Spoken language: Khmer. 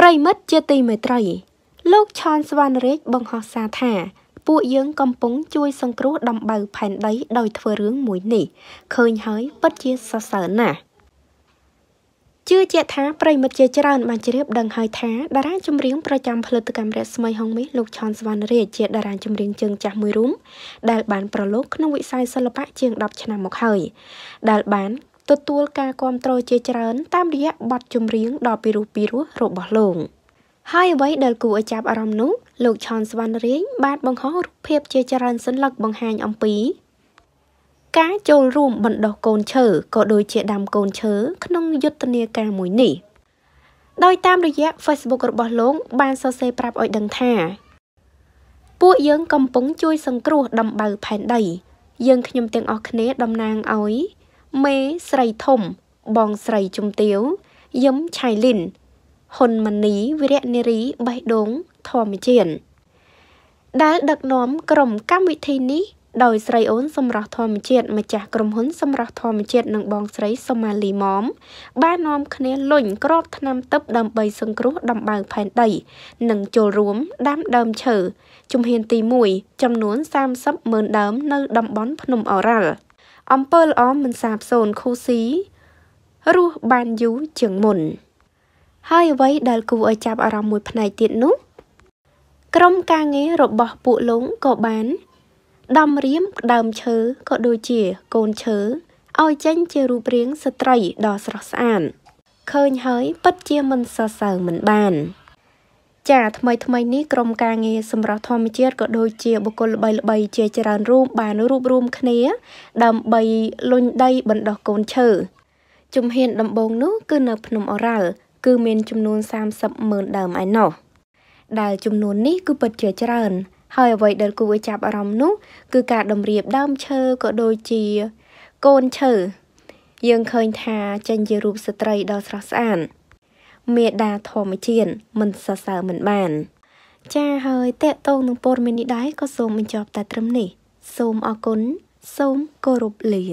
ប្រិមិត្តជាទីមេត្រី លោកឆនស្វណ្ណរាជបង្ហោះសារថា ពួកយើងកំពុងជួយសង្គ្រោះដំបៅផែនដី ដោយធ្វើរឿងមួយនេះឃើញហើយពិតជាសរសើរណាស់ជឿជាក់ថាប្រិមិត្តជាច្រើនបានជ្រាបដឹងហើយថាតារាចម្រៀងប្រចាំផលិតកម្មរស្មីហុងមីលោកឆនសវណ្ណរាជជាតារាចម្រៀងជើងចាស់មួយរូបដែលបានប្រឡូកក្នុងវិស័យសិល្បៈជាង10ឆ្នាំមកហើយដែលបានទទួលការគ្រប់គ្រងជាច្រើនតាមរយៈបទចម្រៀងដ៏ពិរោះពិរោះរបស់លោកហើយអ្វីដែលគួរឲ្យចាប់អារម្មណ៍នោះលោកឆនសវណ្ណរាជបានបង្ហោះរូបភាពជាច្រើនសន្លឹកបង្ហាញអំពី ការចូលរួមបណ្ដុះកូនឈើក៏ដូចជាដាំកូនឈើក្នុងយុទ្ធនាការមួយនេះ ដោយ តាមរយៈ Facebook របស់លោកបានសរសេរប្រាប់ឲ្យដឹងថា ពួកយើងកំពុងជួយ សង្គ្រោះ ដំបៅផែនដី យើងខ្ញុំទាំងអស់គ្នាតំណាងឲ្យមេស្រីធំបងស្រីជំទាវយឹមឆៃលីនហ៊ុនម៉ានីវីរៈនារីបេះដូងធម្មជាតិដែលដឹកនាំក្រុមកម្មវិធីនេះដោយស្រីអូនសម្រាប់ធម្មជាតិម្ចាស់ក្រុមហ៊ុនសម្រាប់ធម្មជាតិនិងបងស្រីសូម៉ាលីម៉មបាននាំគ្នាលុញក្របថ្នាំទឹកដើម្បីសង្គ្រោះដំបៅផែនដី និងចូលរួមដាំដើមឈើជំហានទី1ចំនួន30ម៉ឺនដើមនៅតំបន់ភ្នំអូរ៉ាល់អំពើល្អមិនសាបសូន្យខូស៊ីរស់បានយូរជាងមុន ហើយអ្វីដែលគួរឲ្យចាប់អារម្មណ៍មួយផ្នែកទៀតនោះ ក្រុមការងាររបស់ពួកលងក៏បាន ដំរៀមដើមឈើក៏ដូចជាកូនឈើឲ្យចេញជារូបរាងស្ត្រីដ៏ស្រស់ស្អាតឃើញហើយពិតជាមិនសរសើរមិនបានចាថ្មីថ្មីនេះក្រមការងារសម្រាប់ធម្មជាតិក៏ដូចជាបុគ្គលល្បីល្បីជាច្រើនរូបបានរួបរวมគ្នា ដើម្បីលុញដីបណ្ដោះកូនឈើជំហាន ដំបូងនោះ គឺនៅ ភ្នំអរ៉ាល់គឺមានចំនួន30ម៉ឺនដើមឯណោះដែលចំនួននេះគឺពិតជាច្រើន ហើយអ្វីដែលគួរឲ្យចាប់អារម្មណ៍នោះគឺការតម្រៀបដើមឈើក៏ដូចជាកូនឈើយើងឃើញថាចេញជារូបស្ត្រីដ៏ស្រស់ស្អាតមេដាធម្មជាតិមិនសរសើរមិនបាន ចាហើយតេតងនឹងព័ត៌មាននេះដែរក៏សូមបញ្ចប់តែត្រឹមនេះសូមអរគុណសូមគោរពលា